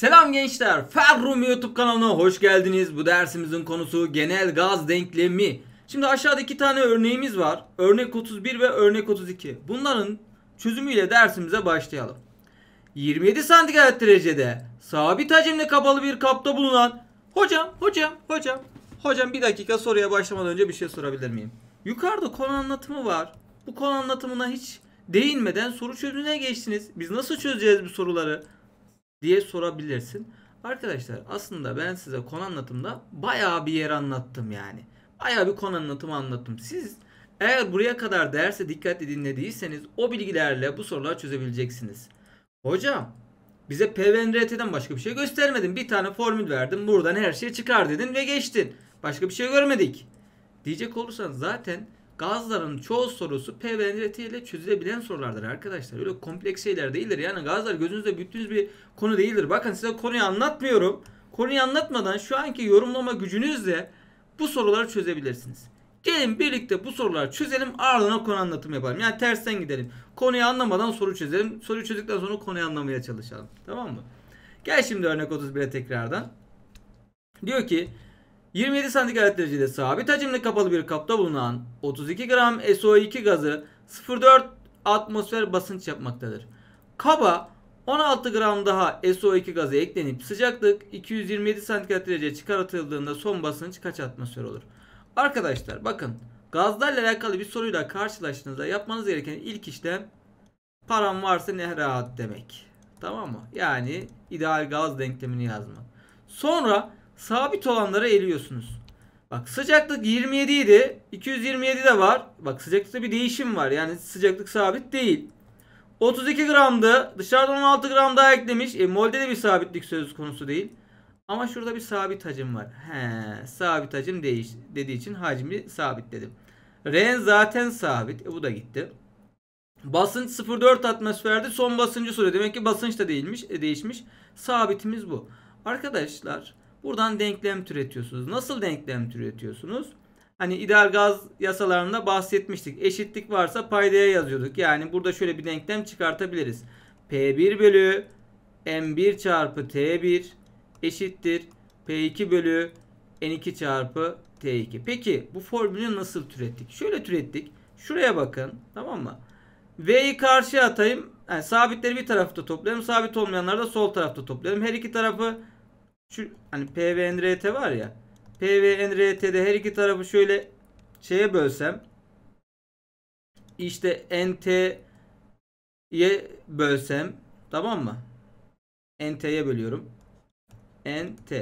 Selam gençler. Ferrum YouTube kanalına hoş geldiniz. Bu dersimizin konusu genel gaz denklemi. Şimdi aşağıda iki tane örneğimiz var. Örnek 31 ve örnek 32. Bunların çözümüyle dersimize başlayalım. 27 santigrat derecede sabit hacimle kapalı bir kapta bulunan Hocam, hocam, hocam. Hocam bir dakika soruya başlamadan önce bir şey sorabilir miyim? Yukarıda konu anlatımı var. Bu konu anlatımına hiç değinmeden soru çözümüne geçtiniz. Biz nasıl çözeceğiz bu soruları? diye sorabilirsin. Arkadaşlar aslında ben size konu anlatımda bayağı bir yer anlattım yani. Bayağı bir konu anlatımı anlattım. Siz eğer buraya kadar derse dikkatli dinlediyseniz o bilgilerle bu soruları çözebileceksiniz. Hocam bize PVNRT'den başka bir şey göstermedin. Bir tane formül verdin buradan her şey çıkar dedin ve geçtin. Başka bir şey görmedik. Diyecek olursan zaten Gazların çoğu sorusu P ve N ile çözülebilen sorulardır arkadaşlar. Öyle kompleks şeyler değildir. Yani gazlar gözünüzde büyüttüğünüz bir konu değildir. Bakın size konuyu anlatmıyorum. Konuyu anlatmadan şu anki yorumlama gücünüzle bu soruları çözebilirsiniz. Gelin birlikte bu soruları çözelim ardından konu anlatım yapalım. Yani tersten gidelim. Konuyu anlamadan soru çözelim. Soruyu çözdükten sonra konuyu anlamaya çalışalım. Tamam mı? Gel şimdi örnek 31'e tekrardan. Diyor ki 27 santigrat derecede sabit hacimli kapalı bir kapta bulunan 32 gram SO2 gazı 0.4 atmosfer basınç yapmaktadır. Kaba 16 gram daha SO2 gazı eklenip sıcaklık 227 santigrat derece çıkartıldığında son basınç kaç atmosfer olur? Arkadaşlar bakın gazlarla alakalı bir soruyla karşılaştığınızda yapmanız gereken ilk işlem param varsa ne rahat demek. Tamam mı? Yani ideal gaz denklemini yazmak. Sonra sabit olanları eliyorsunuz. Bak sıcaklık 27 idi. 227 de var. Bak sıcaklıkta bir değişim var. Yani sıcaklık sabit değil. 32 gramdı. Dışarıdan 16 gram daha eklemiş. E, molde de bir sabitlik söz konusu değil. Ama şurada bir sabit hacim var. He, sabit hacim değiş dediği için hacmi sabit dedim. Ren zaten sabit. E, bu da gitti. Basınç 0.4 atmosferdi. son basıncı soruyor. Demek ki basınç da değilmiş, e, değişmiş. Sabitimiz bu. Arkadaşlar Buradan denklem türetiyorsunuz. Nasıl denklem türetiyorsunuz? Hani ideal gaz yasalarında bahsetmiştik. Eşitlik varsa paydaya yazıyorduk. Yani burada şöyle bir denklem çıkartabiliriz. P1 bölü M1 çarpı T1 eşittir. P2 bölü N2 çarpı T2. Peki bu formülü nasıl türettik? Şöyle türettik. Şuraya bakın. Tamam mı? V'yi karşıya atayım. Yani sabitleri bir tarafta toplayalım. Sabit olmayanları da sol tarafta toplayalım. Her iki tarafı şu hani PVNRT var ya. PVNRT'de her iki tarafı şöyle şeye bölsem işte NT'ye bölsem tamam mı? NT'ye bölüyorum. NT.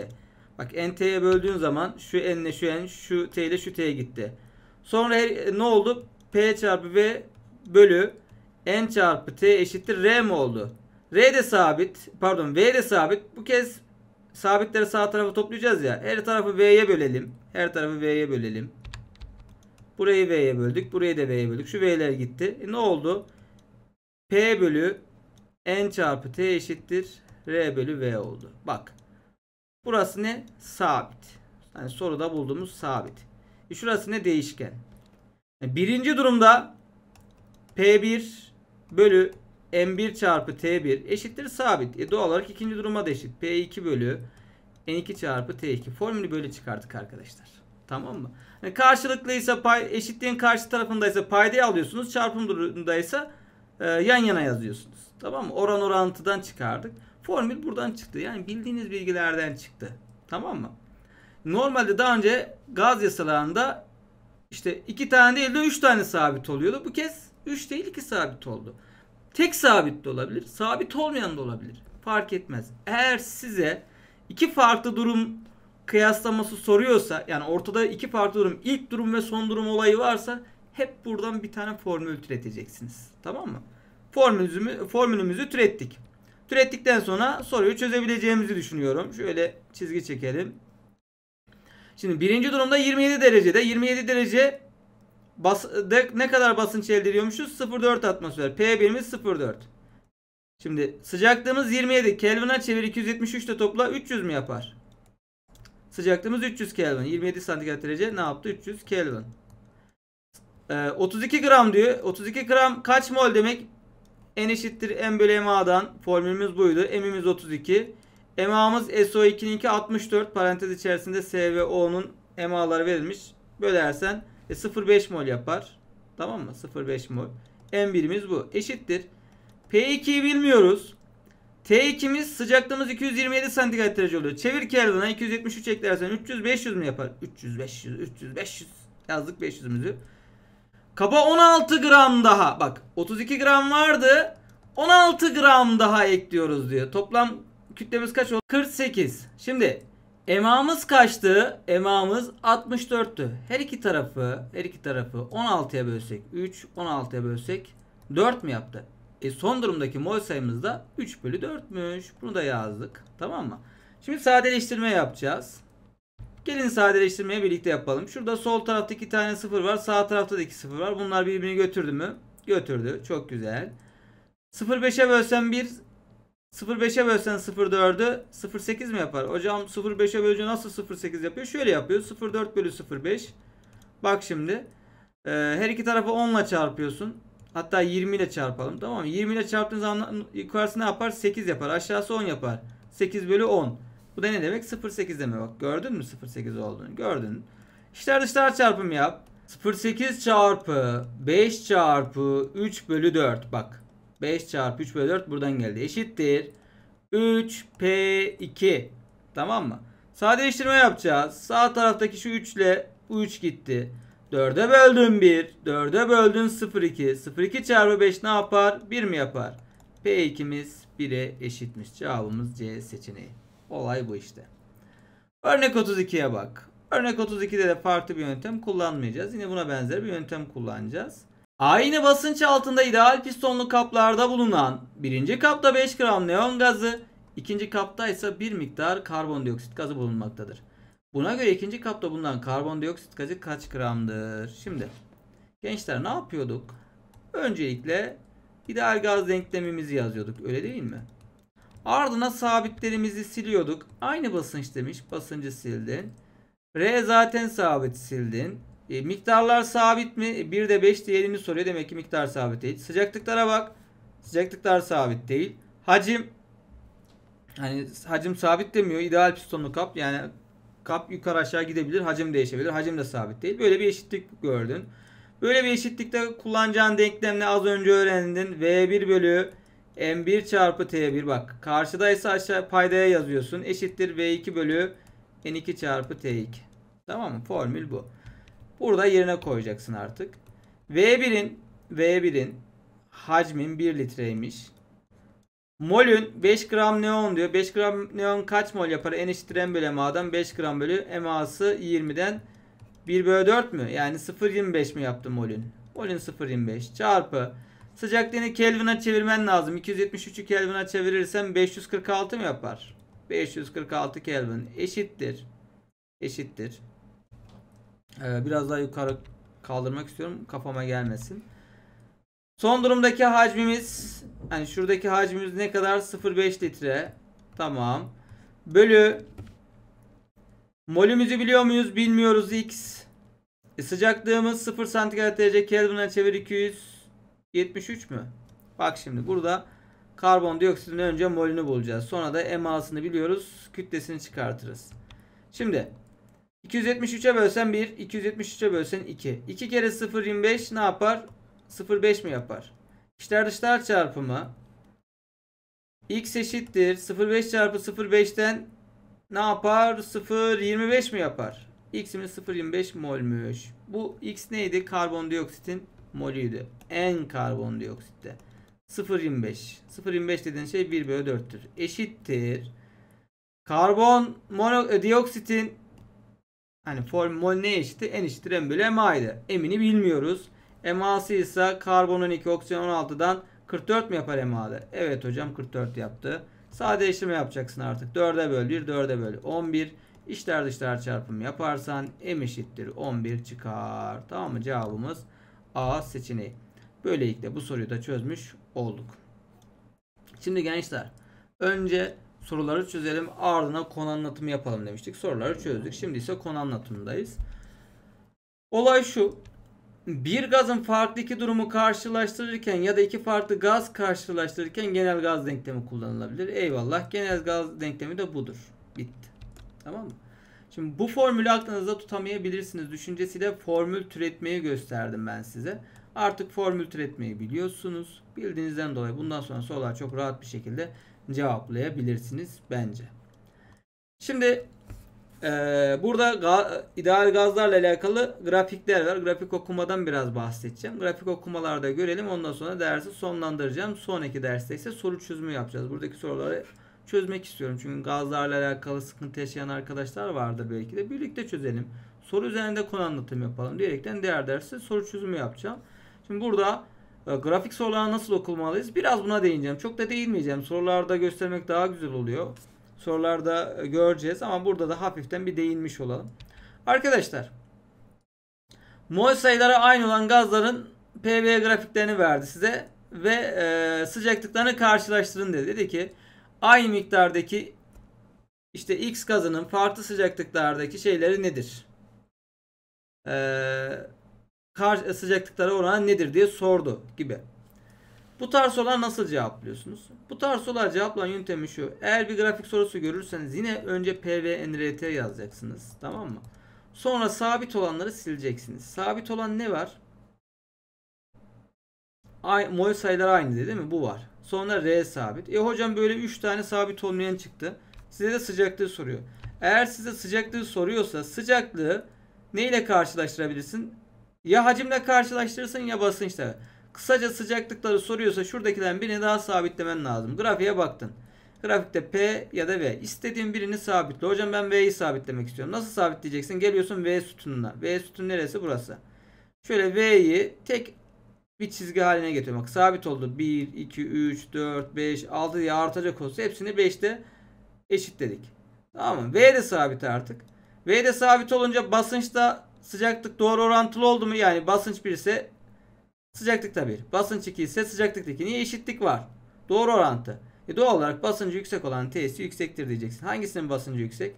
Bak NT'ye böldüğün zaman şu N'le şu N, şu T ile şu T'ye gitti. Sonra her, ne oldu? P çarpı V bölü N çarpı T eşittir R mi oldu? R de sabit. Pardon V de sabit. Bu kez sabitleri sağ tarafa toplayacağız ya. Her tarafı V'ye bölelim. Her tarafı V'ye bölelim. Burayı V'ye böldük. Burayı da V'ye böldük. Şu V'ler gitti. E ne oldu? P bölü N çarpı T eşittir. R bölü V oldu. Bak. Burası ne? Sabit. Yani soruda bulduğumuz sabit. E şurası ne? Değişken. Yani e, birinci durumda P1 bölü M1 çarpı T1 eşittir sabit. E doğal olarak ikinci duruma da eşit. P2 bölü N2 çarpı T2. Formülü böyle çıkardık arkadaşlar. Tamam mı? Yani karşılıklıysa pay, eşitliğin karşı tarafındaysa paydayı alıyorsunuz. Çarpım durumundaysa e, yan yana yazıyorsunuz. Tamam mı? Oran orantıdan çıkardık. Formül buradan çıktı. Yani bildiğiniz bilgilerden çıktı. Tamam mı? Normalde daha önce gaz yasalarında işte iki tane değil de üç tane sabit oluyordu. Bu kez üç değil iki sabit oldu. Tek sabit de olabilir, sabit olmayan da olabilir. Fark etmez. Eğer size iki farklı durum kıyaslaması soruyorsa yani ortada iki farklı durum ilk durum ve son durum olayı varsa hep buradan bir tane formül türeteceksiniz. Tamam mı? Formülümüzü, formülümüzü türettik. Türettikten sonra soruyu çözebileceğimizi düşünüyorum. Şöyle çizgi çekelim. Şimdi birinci durumda 27 derecede. 27 derece Bas, de, ne kadar basınç elde ediyormuşuz? 0.4 atmosfer. P birimiz 0.4. Şimdi sıcaklığımız 27. Kelvin'a çevir 273 de topla 300 mü yapar? Sıcaklığımız 300 Kelvin. 27 santigrat derece ne yaptı? 300 Kelvin. Ee, 32 gram diyor. 32 gram kaç mol demek? N eşittir M bölü MA'dan. Formülümüz buydu. M'imiz 32. MA'mız SO2'ninki 64. Parantez içerisinde S ve O'nun MA'ları verilmiş. Bölersen e 0,5 mol yapar. Tamam mı? 0,5 mol. M1'imiz bu. Eşittir. P2'yi bilmiyoruz. T2'miz sıcaklığımız 227 santigrat derece oluyor. Çevir kağıdına 273 eklersen 300 500 mü yapar? 300 500 300 500 yazdık 500'ümüzü. Kaba 16 gram daha. Bak 32 gram vardı. 16 gram daha ekliyoruz diyor. Toplam kütlemiz kaç oldu? 48. Şimdi Emamız kaçtı? Emamız 64'tü. Her iki tarafı, her iki tarafı 16'ya bölsek 3, 16'ya bölsek 4 mü yaptı? E son durumdaki mol sayımız da 3 bölü 4'müş. Bunu da yazdık. Tamam mı? Şimdi sadeleştirme yapacağız. Gelin sadeleştirmeye birlikte yapalım. Şurada sol tarafta iki tane 0 var. Sağ tarafta da iki 0 var. Bunlar birbirini götürdü mü? Götürdü. Çok güzel. 05'e 5'e bölsem 1, 0.5'e bölsen 0.4'ü 0.8 mi yapar? Hocam 0.5'e bölünce nasıl 0.8 yapıyor? Şöyle yapıyor. 0.4 bölü 0.5. Bak şimdi. E, her iki tarafı 10 ile çarpıyorsun. Hatta 20 ile çarpalım. Tamam mı? 20 ile çarptığın zaman yukarısı ne yapar? 8 yapar. Aşağısı 10 yapar. 8 bölü 10. Bu da ne demek? 0.8 demek. Bak gördün mü 0.8 olduğunu? Gördün. İşler dışlar çarpım yap. 0.8 çarpı 5 çarpı 3 bölü 4. Bak 5 çarpı 3 bölü 4 buradan geldi. Eşittir. 3P2. Tamam mı? Sadeleştirme yapacağız. Sağ taraftaki şu 3 ile bu 3 gitti. 4'e böldüm 1. 4'e böldün 0,2. 2 çarpı 5 ne yapar? 1 mi yapar? P2'miz 1'e eşitmiş. Cevabımız C seçeneği. Olay bu işte. Örnek 32'ye bak. Örnek 32'de de farklı bir yöntem kullanmayacağız. Yine buna benzer bir yöntem kullanacağız. Aynı basınç altında ideal pistonlu kaplarda bulunan birinci kapta 5 gram neon gazı, ikinci kapta ise bir miktar karbondioksit gazı bulunmaktadır. Buna göre ikinci kapta bulunan karbondioksit gazı kaç gramdır? Şimdi gençler ne yapıyorduk? Öncelikle ideal gaz denklemimizi yazıyorduk öyle değil mi? Ardına sabitlerimizi siliyorduk. Aynı basınç demiş basıncı sildin. R zaten sabit sildin. E, miktarlar sabit mi? 1 e, de 5 değerini soruyor. Demek ki miktar sabit değil. Sıcaklıklara bak. Sıcaklıklar sabit değil. Hacim hani hacim sabit demiyor. İdeal pistonlu kap yani kap yukarı aşağı gidebilir. Hacim değişebilir. Hacim de sabit değil. Böyle bir eşitlik gördün. Böyle bir eşitlikte kullanacağın denklemle az önce öğrendin. V1 bölü M1 çarpı T1 bak. Karşıdaysa aşağı paydaya yazıyorsun. Eşittir V2 bölü N2 çarpı T2. Tamam mı? Formül bu. Burada yerine koyacaksın artık. V1'in V1'in hacmin 1 litreymiş. Mol'ün 5 gram neon diyor. 5 gram neon kaç mol yapar? En eşittir en bölü MA'dan 5 gram bölü MA'sı 20'den 1 bölü 4 mü? Yani 0.25 mi yaptı mol'ün? Mol'ün 0.25 çarpı sıcaklığını Kelvin'a çevirmen lazım. 273'ü Kelvin'a çevirirsem 546 mı yapar? 546 Kelvin eşittir. Eşittir. Ee, biraz daha yukarı kaldırmak istiyorum. Kafama gelmesin. Son durumdaki hacmimiz hani şuradaki hacmimiz ne kadar? 0.5 litre. Tamam. Bölü molümüzü biliyor muyuz? Bilmiyoruz. X. E, sıcaklığımız 0 santigrat derece Kelvin'e çevir 273 mü? Bak şimdi burada karbondioksitin önce molünü bulacağız. Sonra da emasını biliyoruz. Kütlesini çıkartırız. Şimdi 273'e bölsen 1, 273'e bölsen 2. 2 kere 0 25 ne yapar? 0,5 mi yapar? İçler dışlar çarpımı x eşittir 0,5 çarpı 0,5'ten ne yapar? 0,25 mi yapar? x'imiz 0,25 molmüş. Bu x neydi? Karbondioksitin molüydü. En karbondioksitte. 0,25. 0,25 dediğin şey 1 bölü 4'tür. Eşittir. Karbon monodioksitin e, Hani formül ne eşitti? En eşittir M bölü MA'ydı. M'ini bilmiyoruz. MA'sı ise karbon 12 oksijen 16'dan 44 mi yapar MA'da? Evet hocam 44 yaptı. Sadeleştirme yapacaksın artık. 4'e böl 1, 4'e böl 11. İşler dışlar çarpımı yaparsan M eşittir 11 çıkar. Tamam mı? Cevabımız A seçeneği. Böylelikle bu soruyu da çözmüş olduk. Şimdi gençler önce soruları çözelim ardına konu anlatımı yapalım demiştik. Soruları çözdük. Şimdi ise konu anlatımındayız. Olay şu. Bir gazın farklı iki durumu karşılaştırırken ya da iki farklı gaz karşılaştırırken genel gaz denklemi kullanılabilir. Eyvallah. Genel gaz denklemi de budur. Bitti. Tamam mı? Şimdi bu formülü aklınızda tutamayabilirsiniz. Düşüncesiyle formül türetmeyi gösterdim ben size. Artık formül türetmeyi biliyorsunuz. Bildiğinizden dolayı bundan sonra sorular çok rahat bir şekilde cevaplayabilirsiniz bence. Şimdi e, burada ga, ideal gazlarla alakalı grafikler var. Grafik okumadan biraz bahsedeceğim. Grafik okumalarda görelim. Ondan sonra dersi sonlandıracağım. Sonraki derste ise soru çözümü yapacağız. Buradaki soruları çözmek istiyorum. Çünkü gazlarla alakalı sıkıntı yaşayan arkadaşlar vardır belki de. Birlikte çözelim. Soru üzerinde konu anlatım yapalım. Diyerekten diğer dersi soru çözümü yapacağım. Şimdi burada ee, grafik sorularına nasıl dokunmalıyız? Biraz buna değineceğim. Çok da değinmeyeceğim. Sorularda göstermek daha güzel oluyor. Sorularda e, göreceğiz ama burada da hafiften bir değinmiş olalım. Arkadaşlar mol sayıları aynı olan gazların PV grafiklerini verdi size ve e, sıcaklıklarını karşılaştırın dedi. Dedi ki aynı miktardaki işte X gazının farklı sıcaklıklardaki şeyleri nedir? Eee kar e, sıcaklıklara oranı nedir diye sordu gibi. Bu tarz sorular nasıl cevaplıyorsunuz? Bu tarz sorular cevaplanan yöntemi şu. Eğer bir grafik sorusu görürseniz yine önce P ve NRT yazacaksınız. Tamam mı? Sonra sabit olanları sileceksiniz. Sabit olan ne var? Ay, mol sayıları aynı değil mi? Bu var. Sonra R sabit. E hocam böyle 3 tane sabit olmayan çıktı. Size de sıcaklığı soruyor. Eğer size sıcaklığı soruyorsa sıcaklığı neyle karşılaştırabilirsin? Ya hacimle karşılaştırırsın ya basınçla. Kısaca sıcaklıkları soruyorsa şuradakilerden birini daha sabitlemen lazım. Grafiğe baktın. Grafikte P ya da V. İstediğin birini sabitle. Hocam ben V'yi sabitlemek istiyorum. Nasıl sabitleyeceksin? Geliyorsun V sütununa. V sütun neresi? Burası. Şöyle V'yi tek bir çizgi haline getiriyorum. sabit oldu. 1, 2, 3, 4, 5, 6 diye artacak olsa hepsini 5'te eşitledik. Tamam mı? V de sabit artık. V de sabit olunca basınçta sıcaklık doğru orantılı oldu mu? Yani basınç 1 ise sıcaklık da 1. Basınç 2 ise sıcaklık 2. Niye eşitlik var? Doğru orantı. E doğal olarak basıncı yüksek olan T'si yüksektir diyeceksin. Hangisinin basıncı yüksek?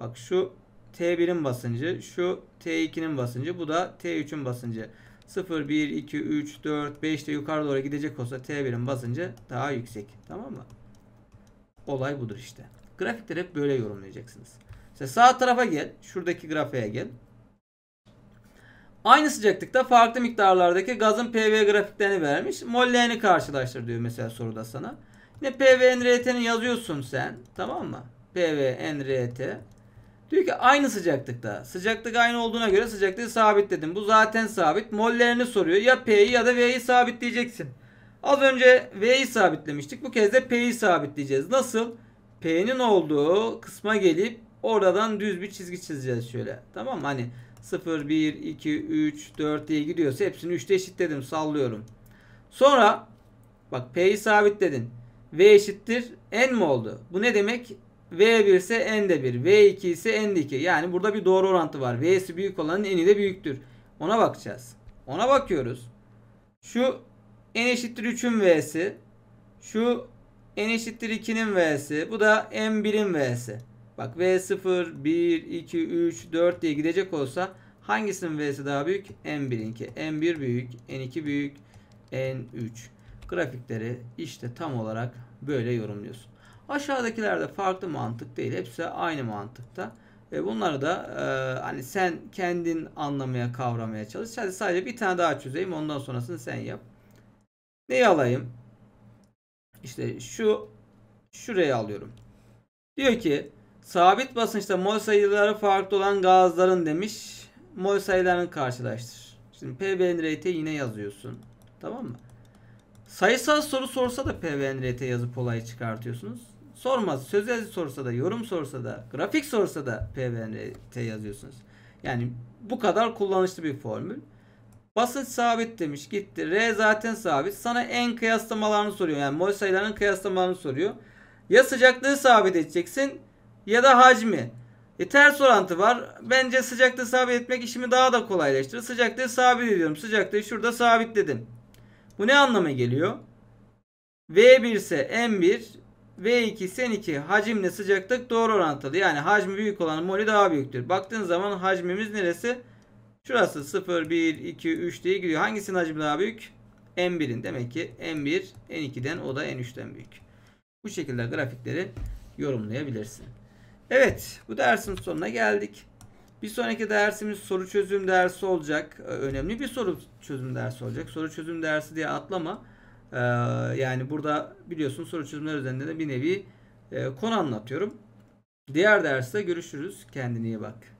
Bak şu T1'in basıncı, şu T2'nin basıncı, bu da T3'ün basıncı. 0, 1, 2, 3, 4, 5 de yukarı doğru gidecek olsa T1'in basıncı daha yüksek. Tamam mı? Olay budur işte. Grafikleri hep böyle yorumlayacaksınız. İşte sağ tarafa gel. Şuradaki grafiğe gel. Aynı sıcaklıkta farklı miktarlardaki gazın PV grafiklerini vermiş. Mollerini karşılaştır diyor mesela soruda sana. Ne PV NRT'ni yazıyorsun sen. Tamam mı? PV NRT. Diyor ki aynı sıcaklıkta. Sıcaklık aynı olduğuna göre sıcaklığı sabitledim. Bu zaten sabit. Mollerini soruyor. Ya P'yi ya da V'yi sabitleyeceksin. Az önce V'yi sabitlemiştik. Bu kez de P'yi sabitleyeceğiz. Nasıl? P'nin olduğu kısma gelip oradan düz bir çizgi çizeceğiz şöyle. Tamam mı? Hani 0, 1, 2, 3, 4 diye gidiyorsa hepsini 3'te eşitledim. Sallıyorum. Sonra bak P'yi sabitledin. V eşittir N mi oldu? Bu ne demek? V1 ise N de 1. V2 ise N de 2. Yani burada bir doğru orantı var. V'si büyük olanın N'i de büyüktür. Ona bakacağız. Ona bakıyoruz. Şu N eşittir 3'ün V'si. Şu N eşittir 2'nin V'si. Bu da N1'in V'si. Bak V0, 1, 2, 3, 4 diye gidecek olsa hangisinin V'si daha büyük? N1'inki. N1 büyük, N2 büyük, N3. Grafikleri işte tam olarak böyle yorumluyorsun. Aşağıdakiler de farklı mantık değil. Hepsi aynı mantıkta. Ve bunları da e, hani sen kendin anlamaya, kavramaya çalış. Hadi sadece bir tane daha çözeyim. Ondan sonrasını sen yap. Neyi alayım? İşte şu şurayı alıyorum. Diyor ki Sabit basınçta mol sayıları farklı olan gazların demiş. Mol sayılarını karşılaştır. Şimdi PVNRT yine yazıyorsun. Tamam mı? Sayısal soru sorsa da PVNRT yazıp olayı çıkartıyorsunuz. Sormaz. Sözel sorsa da, yorum sorsa da, grafik sorsa da PVNRT yazıyorsunuz. Yani bu kadar kullanışlı bir formül. Basınç sabit demiş gitti. R zaten sabit. Sana en kıyaslamalarını soruyor. Yani mol sayılarının kıyaslamalarını soruyor. Ya sıcaklığı sabit edeceksin ya da hacmi. E, ters orantı var. Bence sıcaklığı sabit etmek işimi daha da kolaylaştırır. Sıcaklığı sabit ediyorum. Sıcaklığı şurada sabitledim. Bu ne anlama geliyor? V1 ise M1, V2 ise N2. Hacimle sıcaklık doğru orantılı. Yani hacmi büyük olan molü daha büyüktür. Baktığın zaman hacmimiz neresi? Şurası 0, 1, 2, 3 diye gidiyor. Hangisinin hacmi daha büyük? M1'in. Demek ki M1 N2'den o da N3'ten büyük. Bu şekilde grafikleri yorumlayabilirsin. Evet bu dersin sonuna geldik. Bir sonraki dersimiz soru çözüm dersi olacak. Önemli bir soru çözüm dersi olacak. Soru çözüm dersi diye atlama. Ee, yani burada biliyorsun soru çözümler üzerinde de bir nevi e, konu anlatıyorum. Diğer derste görüşürüz. Kendine iyi bak.